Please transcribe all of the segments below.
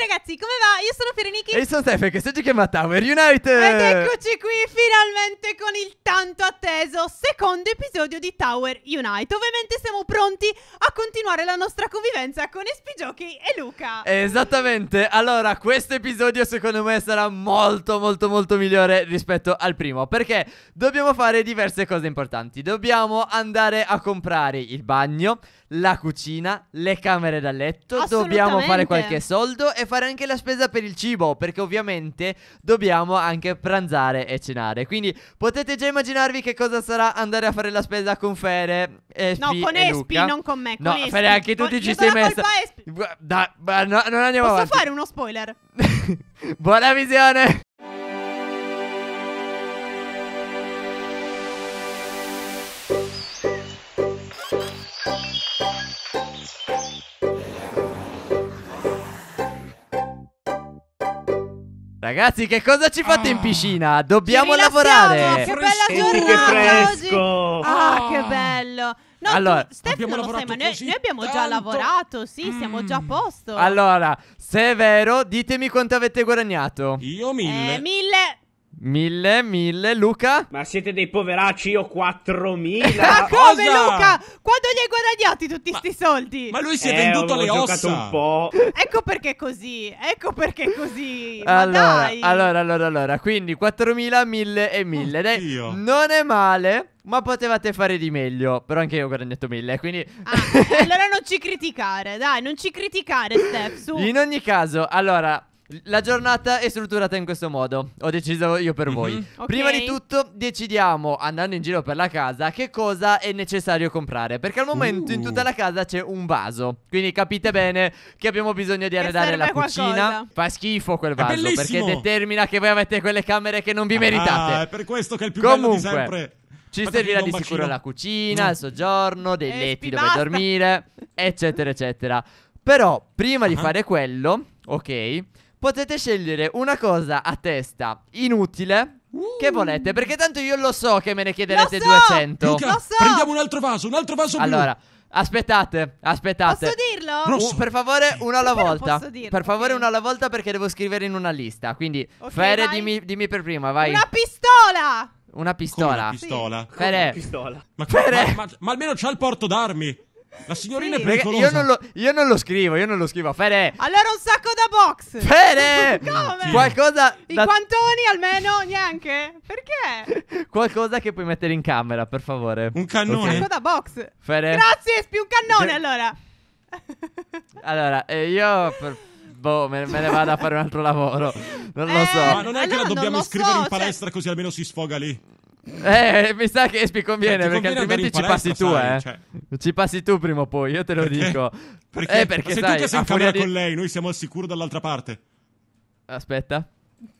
ragazzi, come va? Io sono Fereniki. E io sono Stefan, che si è Tower United. Ed eccoci qui finalmente con il tanto atteso secondo episodio di Tower United. Ovviamente siamo pronti a continuare la nostra convivenza con Espigiochi e Luca. Esattamente. Allora, questo episodio secondo me sarà molto molto molto migliore rispetto al primo. Perché dobbiamo fare diverse cose importanti. Dobbiamo andare a comprare il bagno, la cucina, le camere da letto. Dobbiamo fare qualche soldo e fare anche la spesa per il cibo, perché ovviamente dobbiamo anche pranzare e cenare. Quindi potete già immaginarvi che cosa sarà andare a fare la spesa con Fere. Espi no, con Espi, Luca. non con me. Con no, Espi. Fere, anche tu ti ci sei messa. Da, da, no, non andiamo Posso avanti. fare uno spoiler? Buona visione. Ragazzi, che cosa ci fate ah, in piscina? Dobbiamo lavorare. Che bella Senti giornata che oggi. Ah, oh. che bello. No, allora, tu, Steph non lo sai, ma noi, noi abbiamo tanto. già lavorato, sì, mm. siamo già a posto. Allora, se è vero, ditemi quanto avete guadagnato. Io mille. Eh, mille 1000, 1000, Luca? Ma siete dei poveracci, io 4000. Ma come Cosa? Luca? Quando gli hai guadagnati tutti questi soldi? Ma lui si è eh, venduto le ossa. un po'. Ecco perché così, ecco perché così. Ma allora, dai. allora, allora, allora, quindi 4000, 1000 e 1000. Oddio. Non è male. Ma potevate fare di meglio. Però anche io ho guadagnato 1000. Quindi. Ah, allora non ci criticare, dai, non ci criticare, Steph. Su. In ogni caso, allora, la giornata è strutturata in questo modo. Ho deciso io per voi. Mm-hmm. Okay. Prima di tutto, decidiamo, andando in giro per la casa, che cosa è necessario comprare. Perché al momento uh. in tutta la casa c'è un vaso. Quindi capite bene che abbiamo bisogno di arredare la cucina. Qualcosa. Fa schifo quel vaso perché determina che voi avete quelle camere che non vi ah, meritate. Ah, è per questo che è il più Comunque, bello di sempre. Ci Fate servirà di sicuro la cucina, no. il mm. soggiorno, dei letti dove dormire, eccetera, eccetera. Però prima uh-huh. di ah. fare quello, ok potete scegliere una cosa a testa inutile. Uh. Che volete? Perché tanto io lo so che me ne chiederete lo so! 200. Luca, lo so. Prendiamo un altro vaso, un altro vaso allora, blu. Aspettate, aspettate. Posso dirlo? Uh, per favore, uno alla volta. Posso dirlo, Per favore, uno alla volta perché devo scrivere in una lista. Quindi, okay, Fere, dimmi, dimmi, per prima, vai. Una pistola! Una pistola. Come una pistola. Sì. Fere. Pistola. Ma, Fere. Ma, ma, ma, almeno c'ha il porto d'armi. La signorina sì. è pericolosa. Io non, lo, io non, lo, scrivo, io non lo scrivo. Fede. Allora un sacco da box. Fede. Come? Qualcosa. I da... quantoni almeno neanche. Perché? Qualcosa che puoi mettere in camera, per favore. Un cannone. Un sacco da box. Fede. Grazie, spi un cannone allora. allora, eh, io per boh, me, me, ne vado a fare un altro lavoro. Non lo eh, so. Ma non è che la dobbiamo scrivere so, in cioè palestra cioè... così almeno si sfoga lì. Eh, mi sa che Espi conviene, cioè, perché conviene altrimenti ci passi tu, sai, eh. Cioè. Ci passi tu prima o poi, io te lo perché? dico. Perché? Eh, perché sai, tu che sei in camera di... con lei, noi siamo al sicuro dall'altra parte. Aspetta.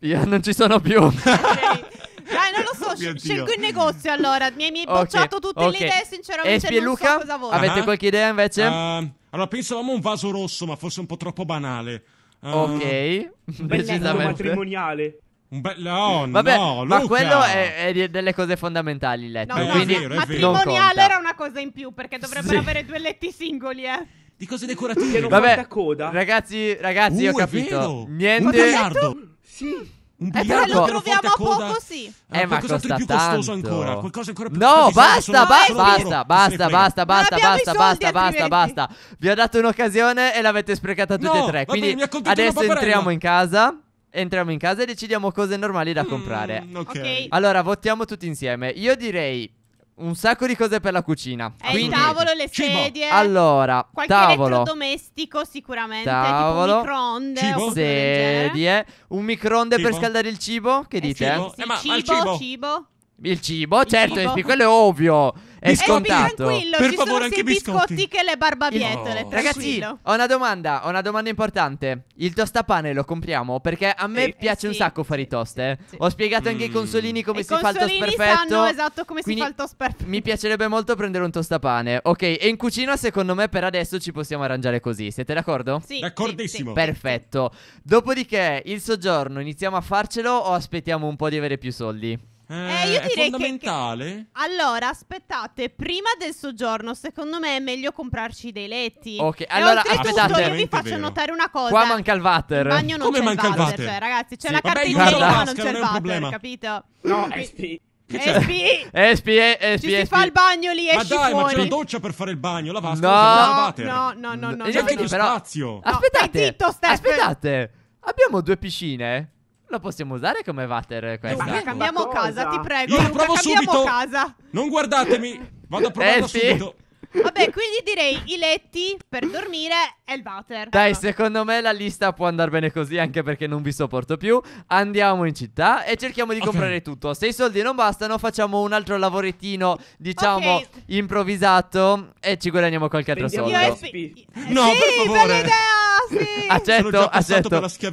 Io non ci sono più. okay. Dai, non lo so, oh, scelgo il negozio allora. Mi, mi hai okay. bocciato tutte okay. le idee, sinceramente Espi non Luca? so cosa vuoi. Avete uh-huh. qualche idea invece? Uh, allora, pensavamo un vaso rosso, ma forse un po' troppo banale. Uh, ok. Ehm, Decisamente. matrimoniale. Un be- no, Vabbè, no, ma quello è, è delle cose fondamentali il letto. No, quindi è vero, è vero. non matrimoniale conta. era una cosa in più perché dovrebbero Sì. avere due letti singoli, eh. Di cose decorative. non Vabbè. coda. Ragazzi, ragazzi, Uh, ho capito. Niente. Un Niente. biliardo. Sì. Un Eh, però lo troviamo a coda. poco, sì. Ah, Eh, ma qualcos'altro costa di più costoso tanto. ancora. Qualcosa ancora più No, basta, ba- basta, basta, basta, basta, basta, basta, basta, basta, basta. Vi ho dato un'occasione e l'avete sprecata tutte No, e tre. Quindi mi adesso entriamo in casa entriamo in casa e decidiamo cose normali da mm, comprare. Mm, okay. ok. Allora, votiamo tutti insieme. Io direi un sacco di cose per la cucina. È Quindi, il tavolo, le cibo. sedie. Allora, qualche tavolo, elettrodomestico sicuramente, tavolo, tipo microonde, cibo. sedie, un microonde cibo. per scaldare il cibo, che eh Sì, sì, eh, ma, cibo, cibo, cibo. Il cibo, certo, cibo. quello è ovvio. È eh, scontato. Tranquillo, per ci favore, anche biscotti. biscotti che le barbabietole. Oh. Ragazzi, ho una domanda, ho una domanda importante. Il tostapane lo compriamo perché a me eh, eh piace eh, un sacco fare i toast, eh. Sì. Ho spiegato mm. anche ai mm. consolini come e si consolini fa il toast perfetto. Sanno esatto come si fa il toast perfetto. Mi piacerebbe molto prendere un tostapane. Ok, e in cucina secondo me per adesso ci possiamo arrangiare così. Siete d'accordo? Sì. D'accordissimo. Sì, perfetto. Dopodiché il soggiorno iniziamo a farcelo o aspettiamo un po' di avere più soldi? Eh, eh, io direi fondamentale? Che, che... Allora, aspettate, prima del soggiorno, secondo me è meglio comprarci dei letti. Ok, allora aspettate. Io vi faccio vero. notare una cosa. Qua manca il water. Il bagno non Come c'è manca il water? Cioè, ragazzi, c'è sì, la vabbè, cartellina, ma non, c'è il water, capito? No, espi. Espi, espi, eh, espi. Ci si fa il bagno lì, esci Ma dai, fuori. ma c'è la doccia per fare il bagno, la vasca, no, la No, no, no, no. C'è no, anche no, più però... spazio. Aspettate, no, zitto, Aspettate. Abbiamo due piscine. Lo possiamo usare come water questa? Luca, cambiamo cosa? casa, ti prego. Io Luca, provo subito. Casa. Non guardatemi. Vado a provare eh, sì. subito. Vabbè, quindi direi i letti per dormire e il water. Dai, secondo me la lista può andare bene così, anche perché non vi sopporto più. Andiamo in città e cerchiamo di okay. comprare tutto. Se i soldi non bastano, facciamo un altro lavorettino, diciamo, okay. improvvisato e ci guadagniamo qualche altro Vendiamo soldo. Io espi- no, sì, per favore. Bella idea! sì. Accetto, accetto.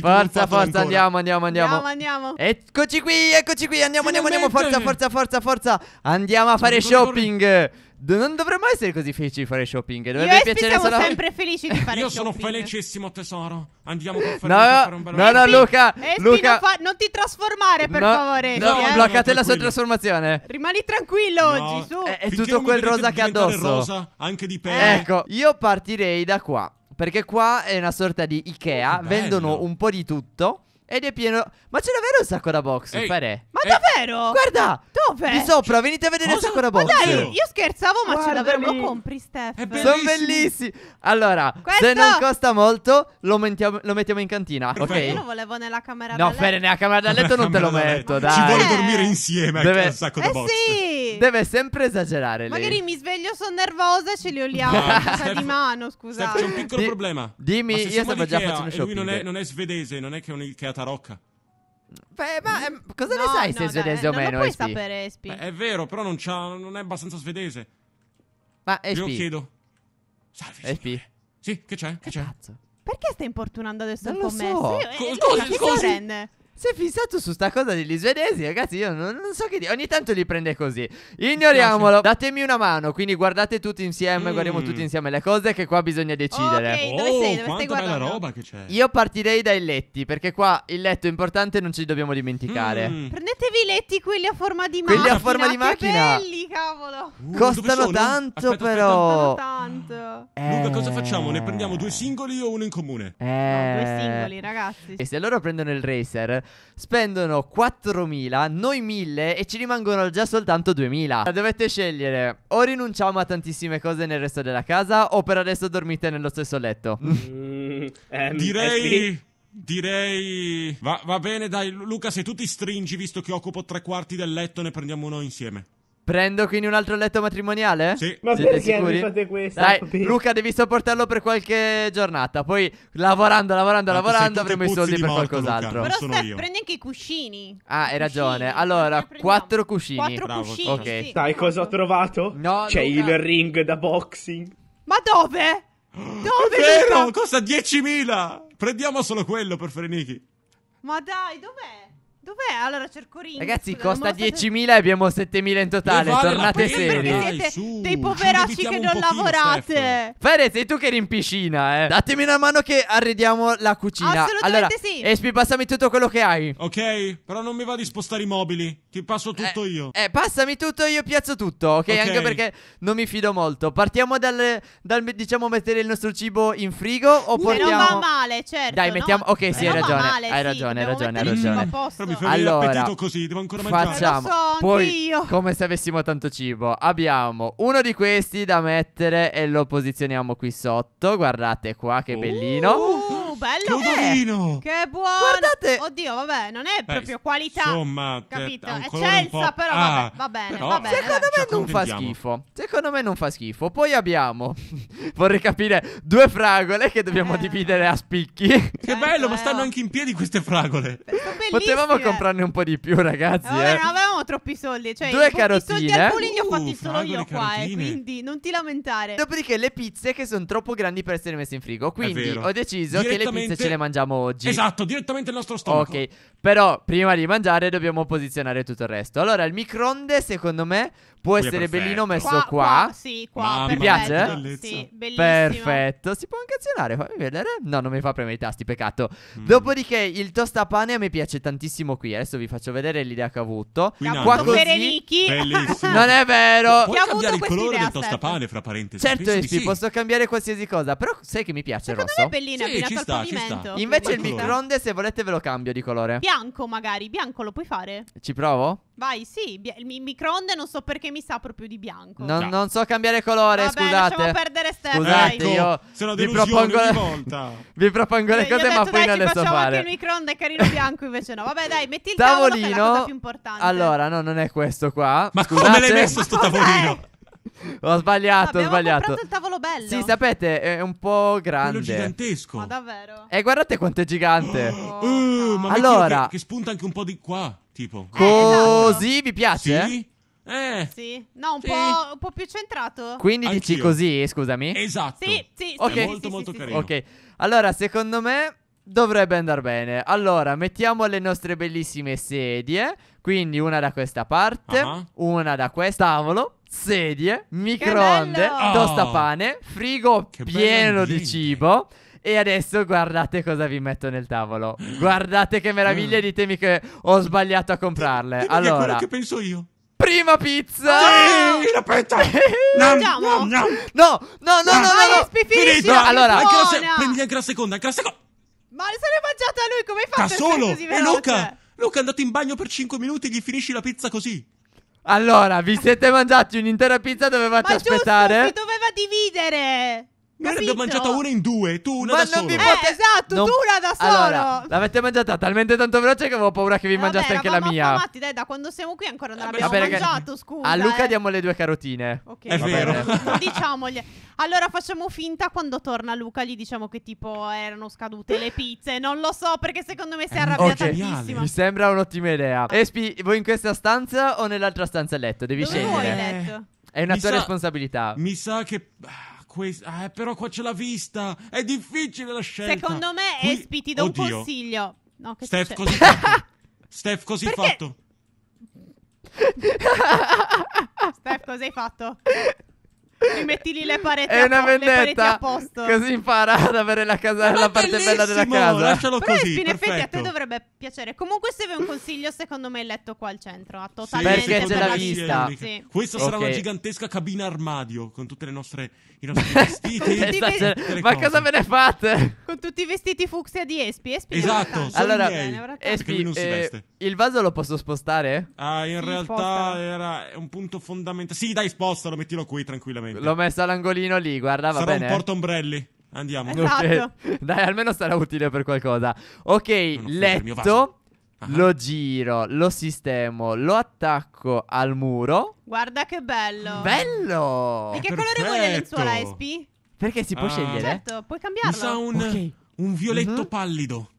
Forza, forza, andiamo, andiamo, andiamo, andiamo. Andiamo, Eccoci qui, eccoci qui. Andiamo, andiamo, andiamo. Forza, forza, forza, forza. Andiamo a fare shopping. Non dovremmo essere così felici di fare shopping. Dovrebbe Io piacere siamo solo... sempre felici di fare Io shopping. Io sono felicissimo, tesoro. Andiamo con no, a fare un bel No, no, Luca, Espi, Luca. Non, fa... non, ti trasformare, per no, favore. No, eh. bloccate la sua trasformazione. Rimani tranquillo oggi, su. È, è tutto quel rosa che ha addosso. Rosa, anche di pelle. Ecco, io partirei da qua. Perché qua è una sorta di Ikea, oh, vendono un po' di tutto ed è pieno... Ma c'è davvero un sacco da box, Ehi, ma eh, davvero? Guarda! Dove? Di sopra, venite a vedere Cosa? Sakura Box. Ma dai, io scherzavo, ma Guarda ce l'avremmo. Lo compri, Steph. Sono bellissimi. Allora, Questo... se non costa molto, lo, mentiamo, lo mettiamo in cantina. Perfetto. Ok. Io lo volevo nella camera no, da letto. No, Fede, nella camera da letto non te lo metto. Dai. Ci vuole dormire insieme Deve... al sacco eh da box. Sì. Deve sempre esagerare. Lei. Magari mi sveglio, sono nervosa e ce li oliamo. No, di mano, scusa. c'è un piccolo Di... problema. Dimmi, io stavo già facendo shopping. Lui non è, non è svedese, non è che è un'Ikea tarocca. Beh, ma eh, cosa ne No, sai se è svedese dai, o non meno? lo puoi SP? sapere, Espi. è vero, però non, c'ha- non è abbastanza svedese. Ma Glielo SP, chiedo. Salve. SP. signore. Sì, che c'è? Che c'è? cazzo. Perché stai importunando adesso Non il lo commesso? so. Io- eh, Co- lui cosa- cosa- si è fissato su sta cosa degli svedesi, ragazzi. Io non, non so che dire. Ogni tanto li prende così. Ignoriamolo. Datemi una mano. Quindi guardate tutti insieme. Mm. Guardiamo tutti insieme le cose. Che qua bisogna decidere. Ok, dove oh, sei? Dove oh, stai guardando? roba che c'è. Io partirei dai letti. Perché qua il letto è importante. Non ci dobbiamo dimenticare. Mm. Prendetevi i letti quelli a forma di macchina. Quelli a forma di ah, macchina. Che belli, cavolo. Uh, Costano tanto, aspetta, però. Aspetta. Costano tanto. Eh. Luca, cosa facciamo? Ne prendiamo due singoli o uno in comune? Eh. No, due singoli, ragazzi. E se loro prendono il racer, spendono 4.000, noi 1.000 e ci rimangono già soltanto 2.000. Dovete scegliere, o rinunciamo a tantissime cose nel resto della casa o per adesso dormite nello stesso letto. Mm, ehm, Direi... Eh sì. Direi... Va, va bene, dai Luca, se tu ti stringi, visto che occupo tre quarti del letto, ne prendiamo uno insieme. Prendo quindi un altro letto matrimoniale? Sì. Ma Siete perché sicuri? fate questo? Dai, Luca, devi sopportarlo per qualche giornata. Poi lavorando, lavorando, Tanto lavorando avremo i soldi per morto, qualcos'altro. Luca, Però stai, prendi anche i cuscini. Ah, hai ragione. Allora, quattro cuscini. Quattro Bravo, cuscini. Ok. Sì. Sai cosa ho trovato? No, C'è Luca. il ring da boxing. Ma dove? Dove? È vero, Luca? costa 10.000. Prendiamo solo quello per Freniki. Ma dai, dov'è? Dov'è? Allora cerco Ring. Ragazzi, costa 10.000 e abbiamo 7.000 in totale. Vale Tornate seri. Dai, su, dei poveracci che non lavorate. Fede, sei tu che eri in piscina, eh. Datemi una mano che arrediamo la cucina. Assolutamente allora, sì. Espi, passami tutto quello che hai. Ok, però non mi va di spostare i mobili. Ti passo eh, tutto eh, io. Eh, passami tutto, io piazzo tutto. Okay? ok, anche perché non mi fido molto. Partiamo dal, dal diciamo, mettere il nostro cibo in frigo. O portiamo... Se non va male, certo. Dai, mettiamo. No? Ok, sì, hai ragione. Male, hai ragione, sì. hai ragione, hai ragione mi fai allora, venire così, devo ancora mangiare. Facciamo, eh, poi io. come se avessimo tanto cibo. Abbiamo uno di questi da mettere e lo posizioniamo qui sotto. Guardate qua che oh. bellino. Uh bello Codolino. che è. Che buono. Guardate. Oddio, vabbè, non è Beh, proprio qualità. Insomma, capito? È Celsa, però ah, va bene, però, va bene. Secondo me non fa schifo. Secondo me non fa schifo. Poi abbiamo, vorrei capire, due fragole che dobbiamo eh. dividere a spicchi. Che bello, eh, ma stanno eh. anche in piedi queste fragole. Potevamo comprarne un po' di più, ragazzi. Eh, vabbè, non eh. avevo troppi soldi. Cioè, due i, carotine. I soldi al pulì li ho fatti uh, solo io qua, eh, quindi non ti lamentare. Dopodiché le pizze che sono troppo grandi per essere messe in frigo, quindi ho deciso che le pizze ce le mangiamo oggi. Esatto, direttamente il nostro stomaco. Ok, però prima di mangiare dobbiamo posizionare tutto il resto. Allora, il microonde secondo me Può essere bellino messo qua. qua. Sì, qua. Mamma Ti piace? Sì, bellissimo. Perfetto. Si può anche azionare, fammi vedere. No, non mi fa premere i tasti, peccato. Mm. Dopodiché il tostapane mi piace tantissimo qui. Adesso vi faccio vedere l'idea che ho avuto. qua così. Ferenicchi. Bellissimo. Non è vero. Puoi cambiare il colore del tostapane, fra parentesi. Certo, sì, posso cambiare qualsiasi cosa. Però sai che mi piace Secondo rosso. Secondo me è bellino, sì, ci sta, ci sta. Invece il ecco. microonde, se volete, ve lo cambio di colore. Bianco magari, bianco lo puoi fare. Ci provo? Vai, sì, bi- il mi- microonde non so perché mi sa proprio di bianco. Non, non so cambiare colore, Vabbè, lasciamo scusate. perdere Steph, Scusate, dai. io sono no vi delusione propongo, ogni volta. vi propongo le cioè, Gli ho cose, ma poi dai, non ci le so facciamo anche il fare. è carino bianco invece no. Vabbè, dai, metti il tavolo che è la Tavolino. cosa più importante. Allora, no, non è questo qua. Ma come l'hai messo sto tavolino? Eh, ho sbagliato, ho sbagliato. Ho il tavolo bello. Sì, sapete, è un po' grande. È gigantesco. Ma davvero? E eh, guardate quanto è gigante. Oh, oh, no. Eh, allora, che, che, spunta anche un po' di qua, tipo. Eh, così eh, vi piace? Sì. Eh. Sì. No, un, sì. Po', un, Po', più centrato. Quindi Anch'io. dici così, scusami? Esatto. Sì, sì. Okay. È molto, sì, molto sì, carino. Ok. Allora, secondo me dovrebbe andare bene. Allora, mettiamo le nostre bellissime sedie. Quindi una da questa parte, uh-huh. una da questo tavolo sedie, microonde, oh, tostapane, frigo pieno di cibo. E adesso guardate cosa vi metto nel tavolo. Guardate che meraviglia, ditemi che ho sbagliato a comprarle. Dimmi allora, che quello che penso io. Prima pizza! Sì, la petta! no, no, no, no, no, no, no, no, no, no, allora, prendi anche la seconda, anche la seconda. Ma se l'è mangiata lui, come hai fatto? Da solo! E Luca, Luca è andato in bagno per 5 minuti e gli finisci la pizza così. Allora, vi siete mangiati un'intera pizza, dovevate Ma aspettare? Giusto, si doveva dividere. Ne ho mangiata una in due, tu una Ma da solo. Ma eh, esatto, non... tu una da solo. Allora, l'avete mangiata talmente tanto veloce che avevo paura che vi eh, vabbè, mangiaste anche la mia. Affamati, dai, da quando siamo qui ancora non eh, l'abbiamo mangiato, scusa. A Luca eh. diamo le due carotine. Ok. È vero. diciamogli. Allora facciamo finta quando torna Luca gli diciamo che tipo erano scadute le pizze, non lo so perché secondo me si è eh, arrabbiata tantissimo. Mi sembra un'ottima idea. Ah. Espi, vuoi in questa stanza o nell'altra stanza a letto? Devi Dove scegliere. Vuoi letto? È una mi tua sa... responsabilità. Mi sa che questo. Eh, però qua c'è la vista. È difficile la scelta. Secondo me, Qui... Espi, ti do Oddio. un consiglio. No, che Steph, così fatto. Steph, così Perché... fatto. Steph, cos'hai fatto? Mi metti lì le pareti, è una po- vendetta a posto. Così impara ad avere la, casa, la parte bella della casa. Lascialo Però così. in effetti a te dovrebbe piacere. Comunque, se vi un consiglio, secondo me è letto qua al centro. A totale sì, perché ce l'ha vista. Sì. Questa okay. sarà una gigantesca cabina armadio con tutte le nostre i nostri vestiti. ve- ma cosa ve ne fate? Con tutti i vestiti fucsia di Espi. Espi esatto. Allora, miei, Espi, eh, il vaso lo posso spostare? Ah, in sì, realtà spostalo. era un punto fondamentale. Sì, dai, spostalo, mettilo qui tranquillamente sicuramente. L'ho messo all'angolino lì, guarda, va Sarà bene. un portombrelli. Andiamo. Esatto. Okay. Dai, almeno sarà utile per qualcosa. Ok, letto. Ah. Lo giro, lo sistemo, lo attacco al muro. Guarda che bello! Bello! Di che Perfetto. colore vuoi la lenzuola, SP? Perché si può ah. scegliere? Certo, puoi cambiarlo. Mi sa un, okay. un violetto uh-huh. pallido.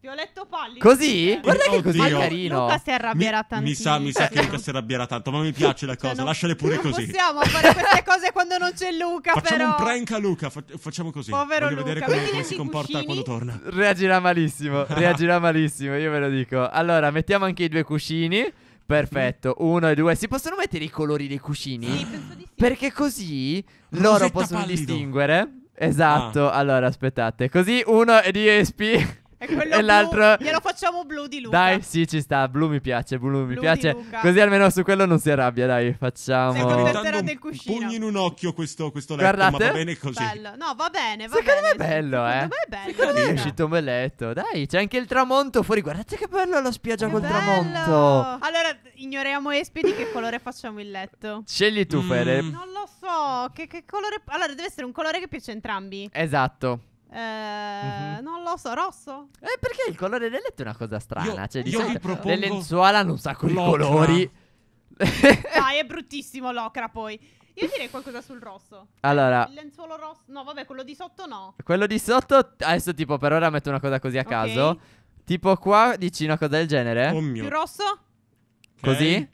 Violetto pallido. Così? Eh. Guarda che così carino. Luca si arrabbierà mi, tantissimo. Mi sa, mi sa che Luca si arrabbierà tanto, ma mi piace la cioè, cosa. Cioè, non, Lasciale pure non così. Possiamo fare queste cose quando non c'è Luca, facciamo però. un prank a Luca, facciamo così. Povero Voglio Luca. vedere come, come si comporta quando torna. Reagirà malissimo, reagirà malissimo, io ve lo dico. Allora, mettiamo anche i due cuscini. Perfetto, mm. uno e due. Si possono mettere i colori dei cuscini? Sì, penso di sì. Perché così Rosetta loro possono pallido. distinguere. Esatto, ah. allora aspettate. Così uno è di ESP. E, e l'altro glielo facciamo blu di Luca. Dai, sì, ci sta. Blu mi piace, blu, blu piace. Così almeno su quello non si arrabbia, dai. Facciamo Se contesserà nel cuscino. Pugni in un occhio questo, questo letto, Guardate. ma va bene così. Bello. No, va bene, va Secondo bene. me è bello, eh. Secondo me è bello. Secondo me è uscito un bel letto Dai, c'è anche il tramonto fuori. Guardate che bello la spiaggia che col bello. tramonto. Allora, ignoriamo Espi di che colore facciamo il letto. Scegli tu, mm. Fede. Non lo so, che, che colore... Allora, deve essere un colore che piace a entrambi. Esatto mm-hmm. Non lo so, rosso? Eh, perché il colore del letto è una cosa strana. Io, cioè, di solito le lenzuola hanno un sacco l'ocra. di colori. Dai, è bruttissimo l'ocra poi. Io direi qualcosa sul rosso. Allora, il lenzuolo rosso. No, vabbè, quello di sotto no. Quello di sotto, adesso tipo per ora metto una cosa così a okay. caso. Tipo qua dici una cosa del genere. Oh mio. Più rosso? Okay. Così?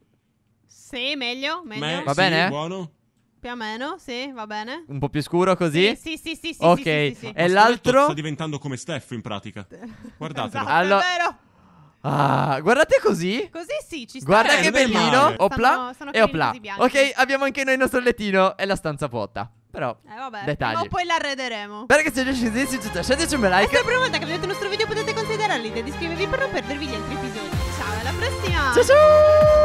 Sì, meglio. meglio. Me, Va sì, bene? Buono. Più o meno, sì, va bene. Un po' più scuro così? Sì, sì, sì, sì. Ok, sì, sì, sì, e l'altro? Sta diventando come Steph in pratica. Guardatelo. esatto, allora... è vero. Ah, guardate così. Così sì, ci sta. Guarda eh, che bellino. Opla. e opla. Ok, abbiamo anche noi il nostro lettino e la stanza vuota. Però, eh, vabbè, dettagli. Ma poi l'arrederemo. Perché se riuscite a sentire, lasciateci un bel like. Se è la prima volta che vedete il nostro video potete considerare l'idea di iscrivervi per non perdervi gli altri episodi. Ciao, alla prossima. Ciao ciao.